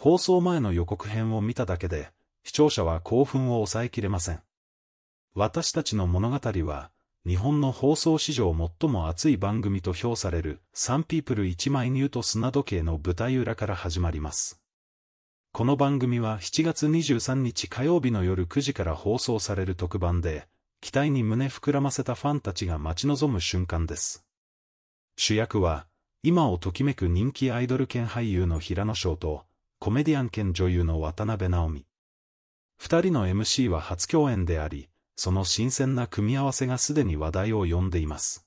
放送前の予告編を見ただけで、視聴者は興奮を抑えきれません。私たちの物語は、日本の放送史上最も熱い番組と評される、サンピープル1枚ニュート砂時計の舞台裏から始まります。この番組は7月23日火曜日の夜9時から放送される特番で、期待に胸膨らませたファンたちが待ち望む瞬間です。主役は、今をときめく人気アイドル兼俳優の平野翔と、コメディアン兼女優の渡辺直美。二人の MC は初共演であり、その新鮮な組み合わせがすでに話題を呼んでいます。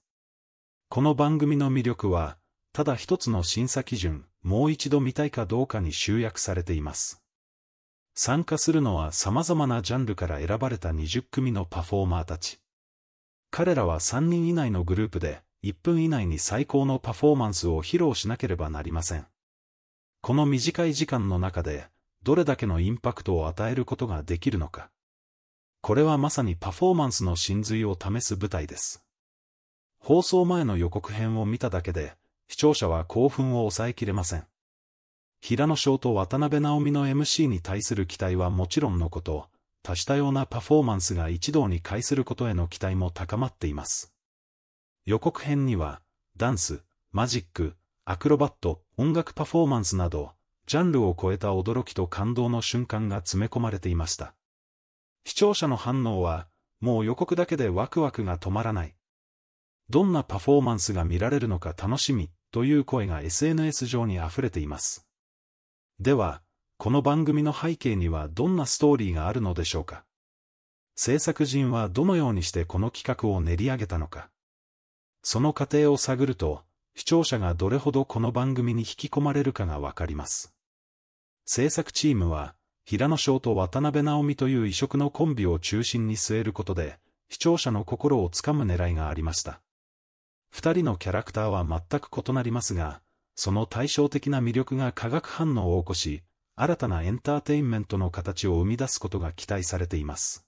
この番組の魅力は、ただ一つの審査基準、もう一度見たいかどうかに集約されています。参加するのは様々なジャンルから選ばれた20組のパフォーマーたち。彼らは3人以内のグループで、1分以内に最高のパフォーマンスを披露しなければなりません。この短い時間の中で、どれだけのインパクトを与えることができるのか。これはまさにパフォーマンスの真髄を試す舞台です。放送前の予告編を見ただけで、視聴者は興奮を抑えきれません。平野翔と渡辺直美の MC に対する期待はもちろんのこと、多種多様なパフォーマンスが一堂に会することへの期待も高まっています。予告編には、ダンス、マジック、アクロバット、音楽パフォーマンスなど、ジャンルを超えた驚きと感動の瞬間が詰め込まれていました。視聴者の反応は、もう予告だけでワクワクが止まらない。どんなパフォーマンスが見られるのか楽しみ、という声が SNS 上に溢れています。では、この番組の背景にはどんなストーリーがあるのでしょうか制作陣はどのようにしてこの企画を練り上げたのかその過程を探ると、視聴者がどれほどこの番組に引き込まれるかがわかります。制作チームは、平野翔と渡辺直美という異色のコンビを中心に据えることで、視聴者の心をつかむ狙いがありました。二人のキャラクターは全く異なりますが、その対照的な魅力が化学反応を起こし、新たなエンターテインメントの形を生み出すことが期待されています。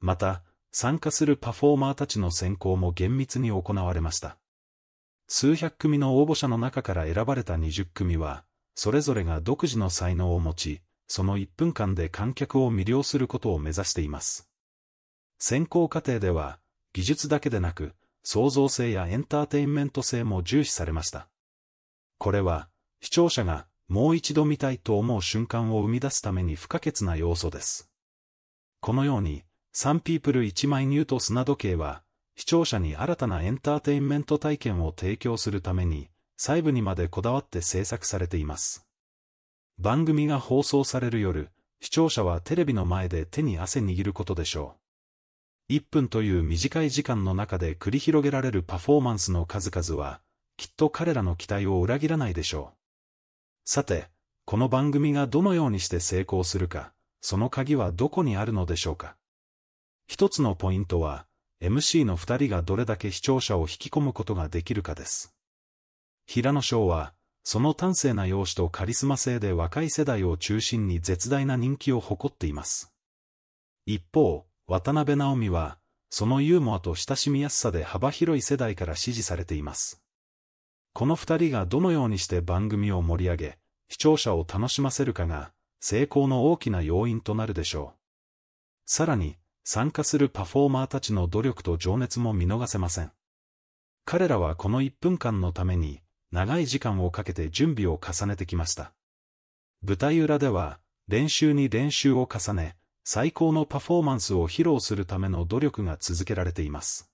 また、参加するパフォーマーたちの選考も厳密に行われました。数百組の応募者の中から選ばれた20組は、それぞれが独自の才能を持ち、その1分間で観客を魅了することを目指しています。選考過程では、技術だけでなく、創造性やエンターテインメント性も重視されました。これは、視聴者がもう一度見たいと思う瞬間を生み出すために不可欠な要素です。このように、サンピープル1枚ニュート砂時計は、視聴者に新たなエンターテインメント体験を提供するために、細部にまでこだわって制作されています。番組が放送される夜、視聴者はテレビの前で手に汗握ることでしょう。1分という短い時間の中で繰り広げられるパフォーマンスの数々は、きっと彼らの期待を裏切らないでしょう。さて、この番組がどのようにして成功するか、その鍵はどこにあるのでしょうか。一つのポイントは、MC の2人がどれだけ視聴者を引き込むことができるかです。平野翔は、その端正な容姿とカリスマ性で若い世代を中心に絶大な人気を誇っています。一方、渡辺直美は、そのユーモアと親しみやすさで幅広い世代から支持されています。この2人がどのようにして番組を盛り上げ、視聴者を楽しませるかが、成功の大きな要因となるでしょう。さらに、参加するパフォーマーたちの努力と情熱も見逃せません。彼らはこの1分間のために、長い時間をかけて準備を重ねてきました。舞台裏では、練習に練習を重ね、最高のパフォーマンスを披露するための努力が続けられています。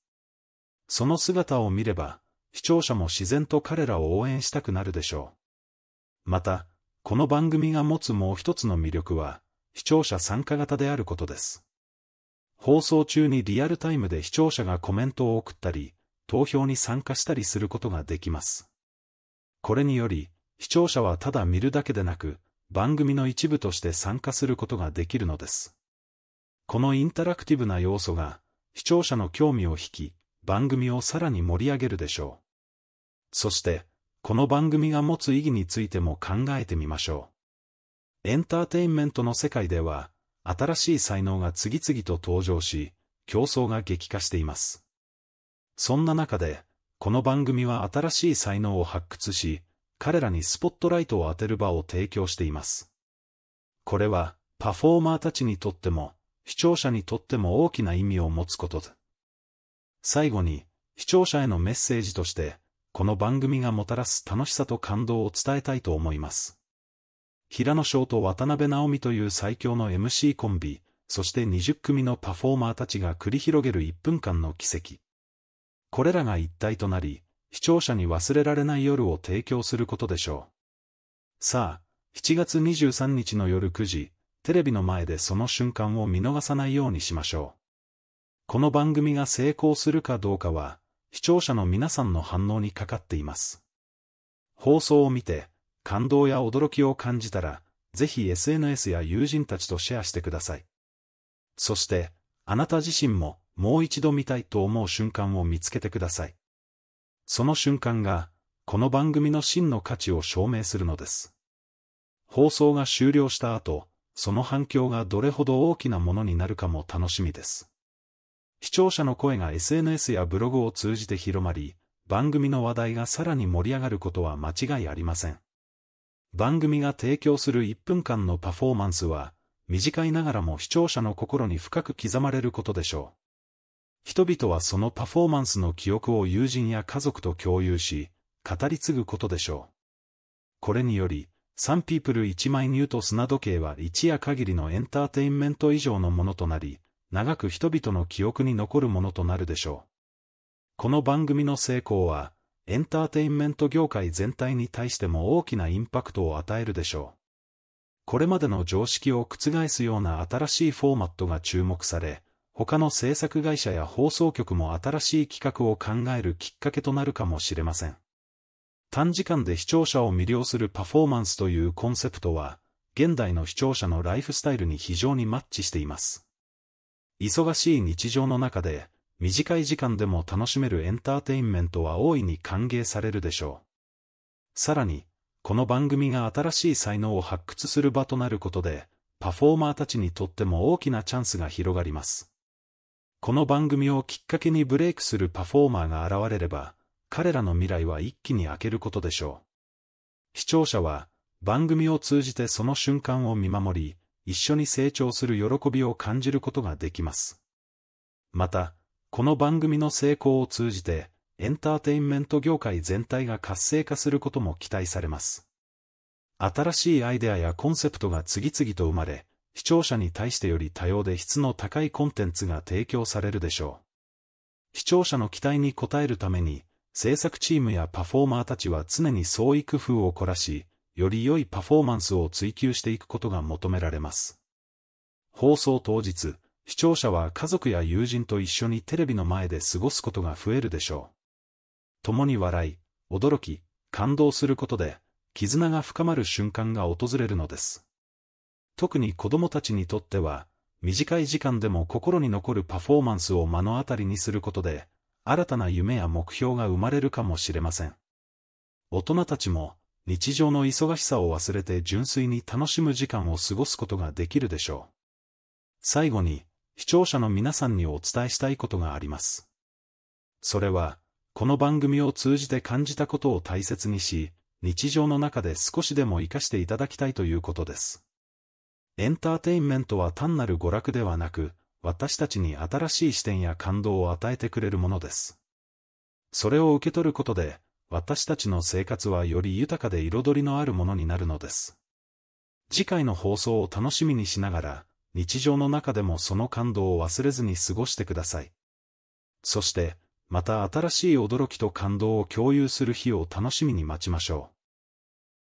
その姿を見れば、視聴者も自然と彼らを応援したくなるでしょう。また、この番組が持つもう一つの魅力は、視聴者参加型であることです。放送中にリアルタイムで視聴者がコメントを送ったり、投票に参加したりすることができます。これにより、視聴者はただ見るだけでなく、番組の一部として参加することができるのです。このインタラクティブな要素が、視聴者の興味を引き、番組をさらに盛り上げるでしょう。そして、この番組が持つ意義についても考えてみましょう。エンターテインメントの世界では、新しい才能が次々と登場し、競争が激化しています。そんな中で、この番組は新しい才能を発掘し、彼らにスポットライトを当てる場を提供しています。これは、パフォーマーたちにとっても、視聴者にとっても大きな意味を持つことだ。最後に、視聴者へのメッセージとして、この番組がもたらす楽しさと感動を伝えたいと思います。平野翔と渡辺直美という最強の MC コンビ、そして20組のパフォーマーたちが繰り広げる1分間の奇跡。これらが一体となり、視聴者に忘れられない夜を提供することでしょう。さあ、7月23日の夜9時、テレビの前でその瞬間を見逃さないようにしましょう。この番組が成功するかどうかは、視聴者の皆さんの反応にかかっています。放送を見て、感動や驚きを感じたら、ぜひ SNS や友人たちとシェアしてください。そして、あなた自身ももう一度見たいと思う瞬間を見つけてください。その瞬間が、この番組の真の価値を証明するのです。放送が終了した後、その反響がどれほど大きなものになるかも楽しみです。視聴者の声が SNS やブログを通じて広まり、番組の話題がさらに盛り上がることは間違いありません。番組が提供する1分間のパフォーマンスは、短いながらも視聴者の心に深く刻まれることでしょう。人々はそのパフォーマンスの記憶を友人や家族と共有し、語り継ぐことでしょう。これにより、サンピープル1枚ニュート砂時計は一夜限りのエンターテインメント以上のものとなり、長く人々の記憶に残るものとなるでしょう。この番組の成功は、エンターテインメント業界全体に対しても大きなインパクトを与えるでしょう。これまでの常識を覆すような新しいフォーマットが注目され、他の制作会社や放送局も新しい企画を考えるきっかけとなるかもしれません。短時間で視聴者を魅了するパフォーマンスというコンセプトは、現代の視聴者のライフスタイルに非常にマッチしています。忙しい日常の中で、短い時間でも楽しめるエンターテインメントは大いに歓迎されるでしょう。さらに、この番組が新しい才能を発掘する場となることで、パフォーマーたちにとっても大きなチャンスが広がります。この番組をきっかけにブレイクするパフォーマーが現れれば、彼らの未来は一気に開けることでしょう。視聴者は、番組を通じてその瞬間を見守り、一緒に成長する喜びを感じることができます。また、この番組の成功を通じて、エンターテインメント業界全体が活性化することも期待されます。新しいアイデアやコンセプトが次々と生まれ、視聴者に対してより多様で質の高いコンテンツが提供されるでしょう。視聴者の期待に応えるために、制作チームやパフォーマーたちは常に創意工夫を凝らし、より良いパフォーマンスを追求していくことが求められます。放送当日、視聴者は家族や友人と一緒にテレビの前で過ごすことが増えるでしょう。共に笑い、驚き、感動することで、絆が深まる瞬間が訪れるのです。特に子供たちにとっては、短い時間でも心に残るパフォーマンスを目の当たりにすることで、新たな夢や目標が生まれるかもしれません。大人たちも、日常の忙しさを忘れて純粋に楽しむ時間を過ごすことができるでしょう。最後に、視聴者の皆さんにお伝えしたいことがあります。それは、この番組を通じて感じたことを大切にし、日常の中で少しでも活かしていただきたいということです。エンターテインメントは単なる娯楽ではなく、私たちに新しい視点や感動を与えてくれるものです。それを受け取ることで、私たちの生活はより豊かで彩りのあるものになるのです。次回の放送を楽しみにしながら、日常の中でもその感動を忘れずに過ごしてください。そして、また新しい驚きと感動を共有する日を楽しみに待ちましょう。